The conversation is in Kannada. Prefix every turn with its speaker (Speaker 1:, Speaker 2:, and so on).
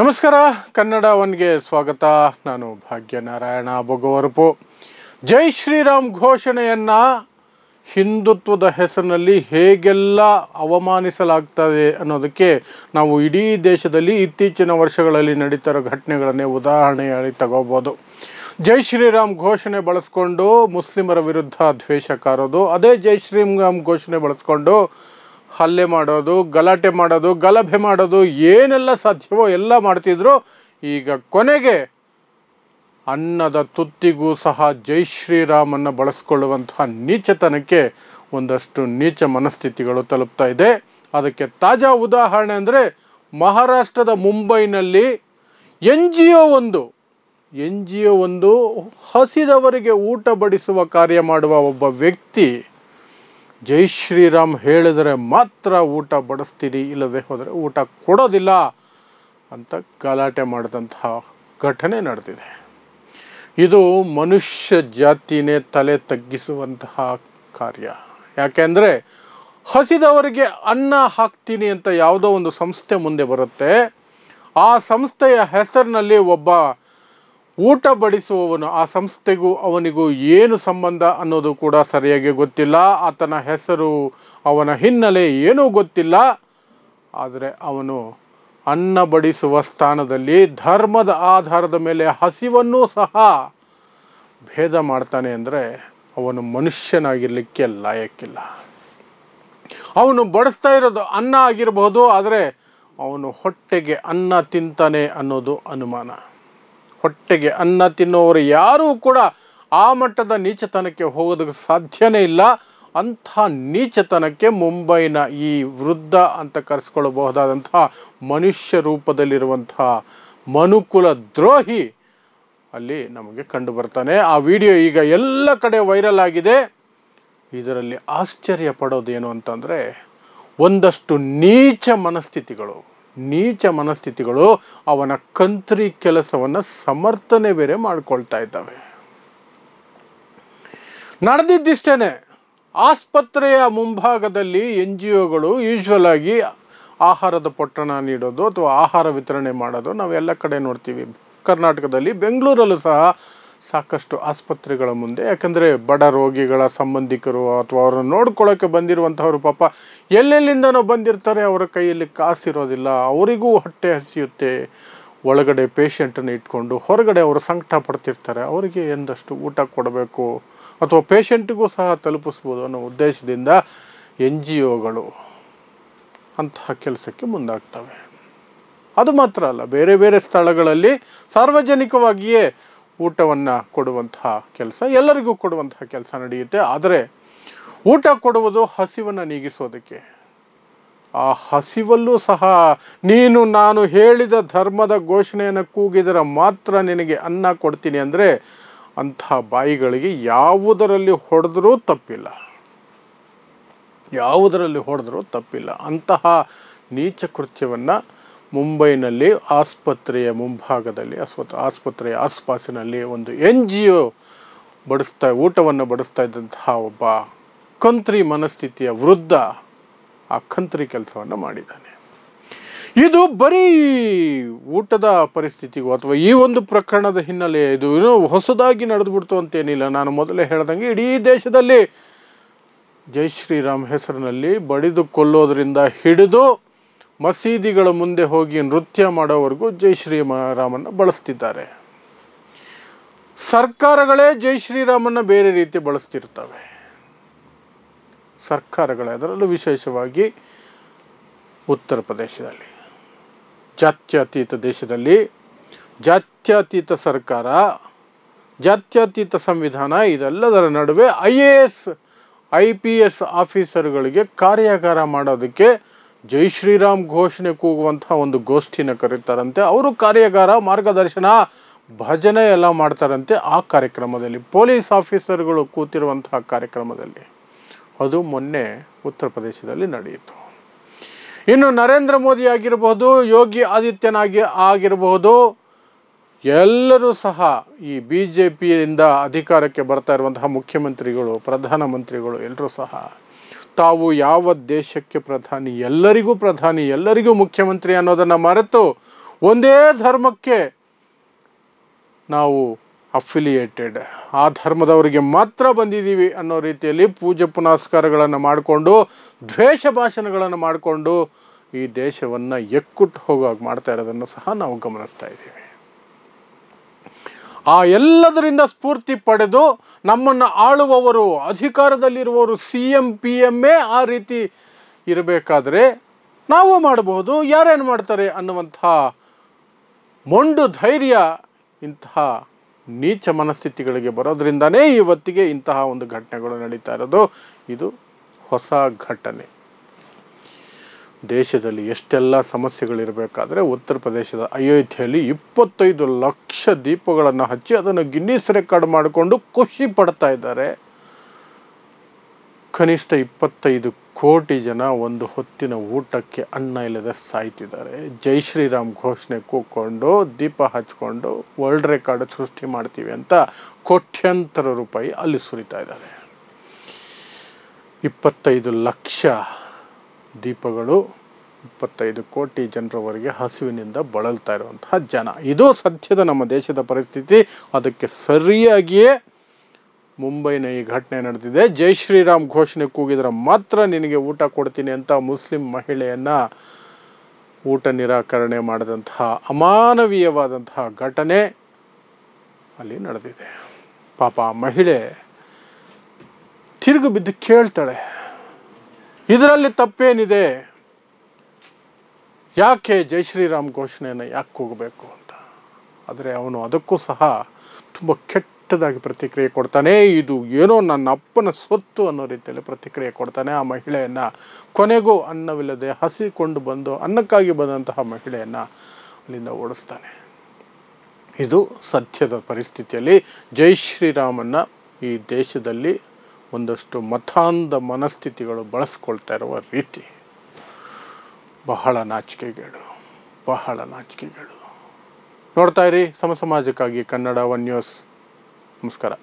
Speaker 1: ನಮಸ್ಕಾರ ಕನ್ನಡ ಒನ್ಗೆ ಸ್ವಾಗತ ನಾನು ಭಾಗ್ಯನಾರಾಯಣ ಬೊಗವರಪು ಜೈ ಶ್ರೀರಾಮ್ ಘೋಷಣೆಯನ್ನು ಹಿಂದುತ್ವದ ಹೆಸರಿನಲ್ಲಿ ಹೇಗೆಲ್ಲ ಅವಮಾನಿಸಲಾಗ್ತದೆ ಅನ್ನೋದಕ್ಕೆ ನಾವು ಇಡೀ ದೇಶದಲ್ಲಿ ಇತ್ತೀಚಿನ ವರ್ಷಗಳಲ್ಲಿ ನಡೀತಾ ಘಟನೆಗಳನ್ನೇ ಉದಾಹರಣೆಯಾಗಿ ತಗೋಬೋದು ಜೈ ಶ್ರೀರಾಮ್ ಘೋಷಣೆ ಬಳಸ್ಕೊಂಡು ಮುಸ್ಲಿಮರ ವಿರುದ್ಧ ದ್ವೇಷ ಕಾರೋದು ಅದೇ ಜೈ ಶ್ರೀರಾಮ್ ಘೋಷಣೆ ಬಳಸ್ಕೊಂಡು ಹಲ್ಲೆ ಮಾಡೋದು ಗಲಾಟೆ ಮಾಡೋದು ಗಲಭೆ ಮಾಡೋದು ಏನೆಲ್ಲ ಸಾಧ್ಯವೋ ಎಲ್ಲ ಮಾಡ್ತಿದ್ರು ಈಗ ಕೊನೆಗೆ ಅನ್ನದ ತುತ್ತಿಗೂ ಸಹ ಜೈ ಶ್ರೀರಾಮನ್ನು ಬಳಸ್ಕೊಳ್ಳುವಂತಹ ನೀಚತನಕ್ಕೆ ಒಂದಷ್ಟು ನೀಚ ಮನಸ್ಥಿತಿಗಳು ತಲುಪ್ತಾ ಇದೆ ಅದಕ್ಕೆ ತಾಜಾ ಉದಾಹರಣೆ ಅಂದರೆ ಮಹಾರಾಷ್ಟ್ರದ ಮುಂಬೈನಲ್ಲಿ ಎನ್ ಜಿ ಒ ಒಂದು ಎನ್ ಜಿ ಒ ಒಂದು ಹಸಿದವರಿಗೆ ಊಟ ಬಡಿಸುವ ಕಾರ್ಯ ಮಾಡುವ ಒಬ್ಬ ವ್ಯಕ್ತಿ ಜೈ ಶ್ರೀರಾಮ್ ಹೇಳಿದರೆ ಮಾತ್ರ ಊಟ ಬಡಿಸ್ತೀರಿ ಇಲ್ಲದೆ ಹೋದರೆ ಊಟ ಕೊಡೋದಿಲ್ಲ ಅಂತ ಗಲಾಟೆ ಮಾಡಿದಂತಹ ಘಟನೆ ನಡೆದಿದೆ ಇದು ಮನುಷ್ಯ ಜಾತಿನೇ ತಲೆ ತಗ್ಗಿಸುವಂತಹ ಕಾರ್ಯ ಯಾಕೆಂದರೆ ಹಸಿದವರಿಗೆ ಅನ್ನ ಹಾಕ್ತೀನಿ ಅಂತ ಯಾವುದೋ ಒಂದು ಸಂಸ್ಥೆ ಮುಂದೆ ಬರುತ್ತೆ ಆ ಸಂಸ್ಥೆಯ ಹೆಸರಿನಲ್ಲಿ ಒಬ್ಬ ಊಟ ಬಡಿಸುವವನು ಆ ಸಂಸ್ಥೆಗೂ ಅವನಿಗೂ ಏನು ಸಂಬಂಧ ಅನ್ನೋದು ಕೂಡ ಸರಿಯಾಗಿ ಗೊತ್ತಿಲ್ಲ ಆತನ ಹೆಸರು ಅವನ ಹಿನ್ನೆಲೆ ಏನೂ ಗೊತ್ತಿಲ್ಲ ಆದರೆ ಅವನು ಅನ್ನ ಬಡಿಸುವ ಸ್ಥಾನದಲ್ಲಿ ಧರ್ಮದ ಆಧಾರದ ಮೇಲೆ ಹಸಿವನ್ನೂ ಸಹ ಭೇದ ಮಾಡ್ತಾನೆ ಅಂದರೆ ಅವನು ಮನುಷ್ಯನಾಗಿರಲಿಕ್ಕೆ ಲಾಯಕ್ಕಿಲ್ಲ ಅವನು ಬಡಿಸ್ತಾ ಇರೋದು ಅನ್ನ ಆಗಿರಬಹುದು ಆದರೆ ಅವನು ಹೊಟ್ಟೆಗೆ ಅನ್ನ ತಿಂತಾನೆ ಅನ್ನೋದು ಅನುಮಾನ ಹೊಟ್ಟೆಗೆ ಅನ್ನ ತಿನ್ನುವವರು ಯಾರೂ ಕೂಡ ಆ ಮಟ್ಟದ ನೀಚತನಕ್ಕೆ ಹೋಗೋದಕ್ಕೆ ಸಾಧ್ಯನೇ ಇಲ್ಲ ಅಂಥ ನೀಚತನಕ್ಕೆ ಮುಂಬೈನ ಈ ವೃದ್ಧ ಅಂತ ಕರೆಸ್ಕೊಳ್ಳಬಹುದಾದಂಥ ಮನುಷ್ಯ ರೂಪದಲ್ಲಿರುವಂಥ ಮನುಕುಲ ದ್ರೋಹಿ ಅಲ್ಲಿ ನಮಗೆ ಕಂಡು ಬರ್ತಾನೆ ಆ ವಿಡಿಯೋ ಈಗ ಎಲ್ಲ ಕಡೆ ವೈರಲ್ ಆಗಿದೆ ಇದರಲ್ಲಿ ಆಶ್ಚರ್ಯ ಪಡೋದೇನು ಅಂತಂದರೆ ಒಂದಷ್ಟು ನೀಚ ಮನಸ್ಥಿತಿಗಳು ನೀಚ ಮನಸ್ಥಿತಿಗಳು ಅವನ ಕಂತ್ರಿ ಕೆಲಸವನ್ನು ಸಮರ್ಥನೆ ಬೇರೆ ಮಾಡ್ಕೊಳ್ತಾ ಇದ್ದಾವೆ ನಡೆದಿದ್ದಿಷ್ಟೇ ಆಸ್ಪತ್ರೆಯ ಮುಂಭಾಗದಲ್ಲಿ ಎನ್ ಜಿ ಒಗಳು ಯೂಶ್ವಲ್ ಆಗಿ ಆಹಾರದ ಪೊಟ್ಟಣ ನೀಡೋದು ಅಥವಾ ಆಹಾರ ವಿತರಣೆ ಮಾಡೋದು ನಾವೆಲ್ಲ ಕಡೆ ನೋಡ್ತೀವಿ ಕರ್ನಾಟಕದಲ್ಲಿ ಬೆಂಗಳೂರಲ್ಲೂ ಸಹ ಸಾಕಷ್ಟು ಆಸ್ಪತ್ರೆಗಳ ಮುಂದೆ ಯಾಕಂದರೆ ಬಡ ರೋಗಿಗಳ ಸಂಬಂಧಿಕರು ಅಥವಾ ಅವರನ್ನು ನೋಡ್ಕೊಳ್ಳೋಕ್ಕೆ ಬಂದಿರುವಂಥವ್ರು ಪಾಪ ಎಲ್ಲೆಲ್ಲಿಂದನೋ ಬಂದಿರ್ತಾರೆ ಅವರ ಕೈಯಲ್ಲಿ ಕಾಸಿರೋದಿಲ್ಲ ಅವರಿಗೂ ಹೊಟ್ಟೆ ಹಸಿಯುತ್ತೆ ಒಳಗಡೆ ಪೇಷಂಟನ್ನು ಇಟ್ಕೊಂಡು ಹೊರಗಡೆ ಅವರು ಸಂಕಟ ಪಡ್ತಿರ್ತಾರೆ ಅವರಿಗೆ ಎಂದಷ್ಟು ಊಟ ಕೊಡಬೇಕು ಅಥವಾ ಪೇಷಂಟಿಗೂ ಸಹ ತಲುಪಿಸ್ಬೋದು ಅನ್ನೋ ಉದ್ದೇಶದಿಂದ ಎನ್ ಜಿ ಒಗಳು ಅಂತಹ ಕೆಲಸಕ್ಕೆ ಮುಂದಾಗ್ತವೆ ಅದು ಮಾತ್ರ ಅಲ್ಲ ಬೇರೆ ಬೇರೆ ಸ್ಥಳಗಳಲ್ಲಿ ಸಾರ್ವಜನಿಕವಾಗಿಯೇ ಊಟವನ್ನು ಕೊಡುವಂತಹ ಕೆಲಸ ಎಲ್ಲರಿಗೂ ಕೊಡುವಂತಹ ಕೆಲಸ ನಡೆಯುತ್ತೆ ಆದರೆ ಊಟ ಕೊಡುವುದು ಹಸಿವನ್ನು ನೀಗಿಸೋದಕ್ಕೆ ಆ ಹಸಿವಲ್ಲೂ ಸಹ ನೀನು ನಾನು ಹೇಳಿದ ಧರ್ಮದ ಘೋಷಣೆಯನ್ನು ಕೂಗಿದರೆ ಮಾತ್ರ ನಿನಗೆ ಅನ್ನ ಕೊಡ್ತೀನಿ ಅಂದರೆ ಅಂಥ ಬಾಯಿಗಳಿಗೆ ಯಾವುದರಲ್ಲಿ ಹೊಡೆದರೂ ತಪ್ಪಿಲ್ಲ ಯಾವುದರಲ್ಲಿ ಹೊಡೆದರೂ ತಪ್ಪಿಲ್ಲ ಅಂತಹ ನೀಚ ಕೃತ್ಯವನ್ನು ಮುಂಬೈನಲ್ಲಿ ಆಸ್ಪತ್ರೆಯ ಮುಂಭಾಗದಲ್ಲಿ ಅಸ್ವತ್ ಆಸ್ಪತ್ರೆಯ ಆಸ್ಪಾಸಿನಲ್ಲಿ ಒಂದು ಎನ್ ಜಿ ಒ ಬಡಿಸ್ತಾ ಊಟವನ್ನು ಬಡಿಸ್ತಾ ಇದ್ದಂತಹ ಒಬ್ಬ ಕಂತ್ರಿ ಮನಸ್ಥಿತಿಯ ವೃದ್ಧ ಆ ಕಂತ್ರಿ ಕೆಲಸವನ್ನು ಮಾಡಿದ್ದಾನೆ ಇದು ಬರೀ ಊಟದ ಪರಿಸ್ಥಿತಿಗೂ ಅಥವಾ ಈ ಒಂದು ಪ್ರಕರಣದ ಹಿನ್ನೆಲೆ ಇದು ಏನೋ ಹೊಸದಾಗಿ ನಡೆದುಬಿಡ್ತು ಅಂತೇನಿಲ್ಲ ನಾನು ಮೊದಲೇ ಹೇಳ್ದಂಗೆ ಇಡೀ ದೇಶದಲ್ಲಿ ಜೈ ಶ್ರೀರಾಮ್ ಹೆಸರಿನಲ್ಲಿ ಬಡಿದುಕೊಳ್ಳೋದ್ರಿಂದ ಹಿಡಿದು ಮಸೀದಿಗಳ ಮುಂದೆ ಹೋಗಿ ನೃತ್ಯ ಮಾಡೋವರೆಗೂ ಜೈ ಶ್ರೀರಾಮನ್ನು ಬಳಸ್ತಿದ್ದಾರೆ ಸರ್ಕಾರಗಳೇ ಜೈ ಶ್ರೀರಾಮನ್ನು ಬೇರೆ ರೀತಿ ಬಳಸ್ತಿರ್ತವೆ ಸರ್ಕಾರಗಳೇ ಅದರಲ್ಲೂ ವಿಶೇಷವಾಗಿ ಉತ್ತರ ಪ್ರದೇಶದಲ್ಲಿ ಜಾತ್ಯತೀತ ದೇಶದಲ್ಲಿ ಜಾತ್ಯತೀತ ಸರ್ಕಾರ ಜಾತ್ಯತೀತ ಸಂವಿಧಾನ ಇದೆಲ್ಲದರ ನಡುವೆ I A S I P S ಆಫೀಸರ್ಗಳಿಗೆ ಕಾರ್ಯಾಗಾರ ಮಾಡೋದಕ್ಕೆ ಜೈ ಶ್ರೀರಾಮ್ ಘೋಷಣೆ ಕೂಗುವಂಥ ಒಂದು ಗೋಷ್ಠಿನ ಕರೀತಾರಂತೆ ಅವರು ಕಾರ್ಯಾಗಾರ ಮಾರ್ಗದರ್ಶನ ಭಜನೆ ಎಲ್ಲ ಮಾಡ್ತಾರಂತೆ ಆ ಕಾರ್ಯಕ್ರಮದಲ್ಲಿ ಪೊಲೀಸ್ ಆಫೀಸರ್ಗಳು ಕೂತಿರುವಂತಹ ಕಾರ್ಯಕ್ರಮದಲ್ಲಿ ಅದು ಮೊನ್ನೆ ಉತ್ತರ ಪ್ರದೇಶದಲ್ಲಿ ನಡೆಯಿತು ಇನ್ನು ನರೇಂದ್ರ ಮೋದಿ ಆಗಿರಬಹುದು ಯೋಗಿ ಆದಿತ್ಯನಾಗಿ ಆಗಿರಬಹುದು ಎಲ್ಲರೂ ಸಹ ಈ ಬಿ ಜೆ ಪಿಯಿಂದ ಅಧಿಕಾರಕ್ಕೆ ಬರ್ತಾ ಇರುವಂತಹ ಮುಖ್ಯಮಂತ್ರಿಗಳು ಪ್ರಧಾನಮಂತ್ರಿಗಳು ಎಲ್ಲರೂ ಸಹ ತಾವು ಯಾವ ದೇಶಕ್ಕೆ ಪ್ರಧಾನಿ ಎಲ್ಲರಿಗೂ ಪ್ರಧಾನಿ ಎಲ್ಲರಿಗೂ ಮುಖ್ಯಮಂತ್ರಿ ಅನ್ನೋದನ್ನು ಮರೆತು ಒಂದೇ ಧರ್ಮಕ್ಕೆ ನಾವು ಅಫಿಲಿಯೇಟೆಡ್ ಆ ಧರ್ಮದವರಿಗೆ ಮಾತ್ರ ಬಂದಿದ್ದೀವಿ ಅನ್ನೋ ರೀತಿಯಲ್ಲಿ ಪೂಜೆ ಪುನಸ್ಕಾರಗಳನ್ನು ಮಾಡಿಕೊಂಡು ದ್ವೇಷ ಭಾಷಣಗಳನ್ನು ಮಾಡಿಕೊಂಡು ಈ ದೇಶವನ್ನು ಎಕ್ಕುಟ್ಟು ಹೋಗುವಾಗ ಮಾಡ್ತಾ ಇರೋದನ್ನು ಸಹ ನಾವು ಗಮನಿಸ್ತಾ ಇದ್ದೀವಿ ಆ ಎಲ್ಲದರಿಂದ ಸ್ಫೂರ್ತಿ ಪಡೆದು ನಮ್ಮನ್ನು ಆಳುವವರು ಅಧಿಕಾರದಲ್ಲಿರುವವರು ಸಿ ಎಂ ಪಿ ಎಮ್ಮೇ ಆ ರೀತಿ ಇರಬೇಕಾದ್ರೆ ನಾವು ಮಾಡಬಹುದು ಯಾರೇನು ಮಾಡ್ತಾರೆ ಅನ್ನುವಂಥ ಮೊಂಡು ಧೈರ್ಯ ಇಂತಹ ನೀಚ ಮನಸ್ಥಿತಿಗಳಿಗೆ ಬರೋದರಿಂದನೇ ಇವತ್ತಿಗೆ ಇಂತಹ ಒಂದು ಘಟನೆಗಳು ನಡೀತಾ ಇರೋದು ಇದು ಹೊಸ ಘಟನೆ ದೇಶದಲ್ಲಿ ಎಷ್ಟೆಲ್ಲ ಸಮಸ್ಯೆಗಳಿರಬೇಕಾದ್ರೆ ಉತ್ತರ ಪ್ರದೇಶದ ಅಯೋಧ್ಯೆಯಲ್ಲಿ ಇಪ್ಪತ್ತೈದು ಲಕ್ಷ ದೀಪಗಳನ್ನು ಹಚ್ಚಿ ಅದನ್ನು ಗಿನ್ನಿಸ್ ರೆಕಾರ್ಡ್ ಮಾಡಿಕೊಂಡು ಖುಷಿ ಪಡ್ತಾ ಇದ್ದಾರೆ ಕನಿಷ್ಠ ಇಪ್ಪತ್ತೈದು ಕೋಟಿ ಜನ ಒಂದು ಹೊತ್ತಿನ ಊಟಕ್ಕೆ ಅನ್ನ ಇಲ್ಲದೆ ಸಾಯ್ತಿದ್ದಾರೆ ಜೈ ಶ್ರೀರಾಮ್ ಘೋಷಣೆ ಕೂಕೊಂಡು ದೀಪ ಹಚ್ಕೊಂಡು ವರ್ಲ್ಡ್ ರೆಕಾರ್ಡ್ ಸೃಷ್ಟಿ ಮಾಡ್ತೀವಿ ಅಂತ ಕೋಟ್ಯಂತರ ರೂಪಾಯಿ ಅಲ್ಲಿ ಸುರಿತಾ ಇದ್ದಾರೆ ಇಪ್ಪತ್ತೈದು ಲಕ್ಷ ದೀಪಗಳು ಇಪ್ಪತ್ತೈದು ಕೋಟಿ ಜನರವರೆಗೆ ಹಸಿವಿನಿಂದ ಬಳಲ್ತಾ ಇರುವಂತಹ ಜನ ಇದು ಸದ್ಯದ ನಮ್ಮ ದೇಶದ ಪರಿಸ್ಥಿತಿ ಅದಕ್ಕೆ ಸರಿಯಾಗಿಯೇ ಮುಂಬೈನ ಈ ಘಟನೆ ನಡೆದಿದೆ ಜೈ ಶ್ರೀರಾಮ್ ಘೋಷಣೆ ಕೂಗಿದ್ರೆ ಮಾತ್ರ ನಿನಗೆ ಊಟ ಕೊಡ್ತೀನಿ ಅಂತ ಮುಸ್ಲಿಂ ಮಹಿಳೆಯನ್ನು ಊಟ ನಿರಾಕರಣೆ ಮಾಡಿದಂತಹ ಅಮಾನವೀಯವಾದಂತಹ ಘಟನೆ ಅಲ್ಲಿ ನಡೆದಿದೆ ಪಾಪ ಮಹಿಳೆ ತಿರುಗು ಬಿದ್ದು ಕೇಳ್ತಾಳೆ ಇದರಲ್ಲಿ ತಪ್ಪೇನಿದೆ ಯಾಕೆ ಜೈ ಶ್ರೀರಾಮ್ ಘೋಷಣೆಯನ್ನು ಯಾಕೆ ಹೋಗಬೇಕು ಅಂತ ಆದರೆ ಅವನು ಅದಕ್ಕೂ ಸಹ ತುಂಬ ಕೆಟ್ಟದಾಗಿ ಪ್ರತಿಕ್ರಿಯೆ ಕೊಡ್ತಾನೆ ಇದು ಏನೋ ನನ್ನ ಅಪ್ಪನ ಸ್ವತ್ತು ಅನ್ನೋ ರೀತಿಯಲ್ಲಿ ಪ್ರತಿಕ್ರಿಯೆ ಕೊಡ್ತಾನೆ ಆ ಮಹಿಳೆಯನ್ನು ಕೊನೆಗೂ ಅನ್ನವಿಲ್ಲದೆ ಹಸಿಕೊಂಡು ಬಂದು ಅನ್ನಕ್ಕಾಗಿ ಬಂದಂತಹ ಮಹಿಳೆಯನ್ನು ಅಲ್ಲಿಂದ ಓಡಿಸ್ತಾನೆ ಇದು ಸದ್ಯದ ಪರಿಸ್ಥಿತಿಯಲ್ಲಿ ಜೈ ಶ್ರೀರಾಮನ್ನು ಈ ದೇಶದಲ್ಲಿ ಒಂದಷ್ಟು ಮತಾಂಧ ಮನಸ್ಥಿತಿಗಳು ಬಳಸ್ಕೊಳ್ತಾ ಇರುವ ರೀತಿ ಬಹಳ ನಾಚಿಕೆಗಳು ಬಹಳ ನಾಚಿಕೆಗಳು ನೋಡ್ತಾ ಇರಿ ಸಮಸಮಾಜಕ್ಕಾಗಿ ಕನ್ನಡ ಒನ್ ನ್ಯೂಸ್ ನಮಸ್ಕಾರ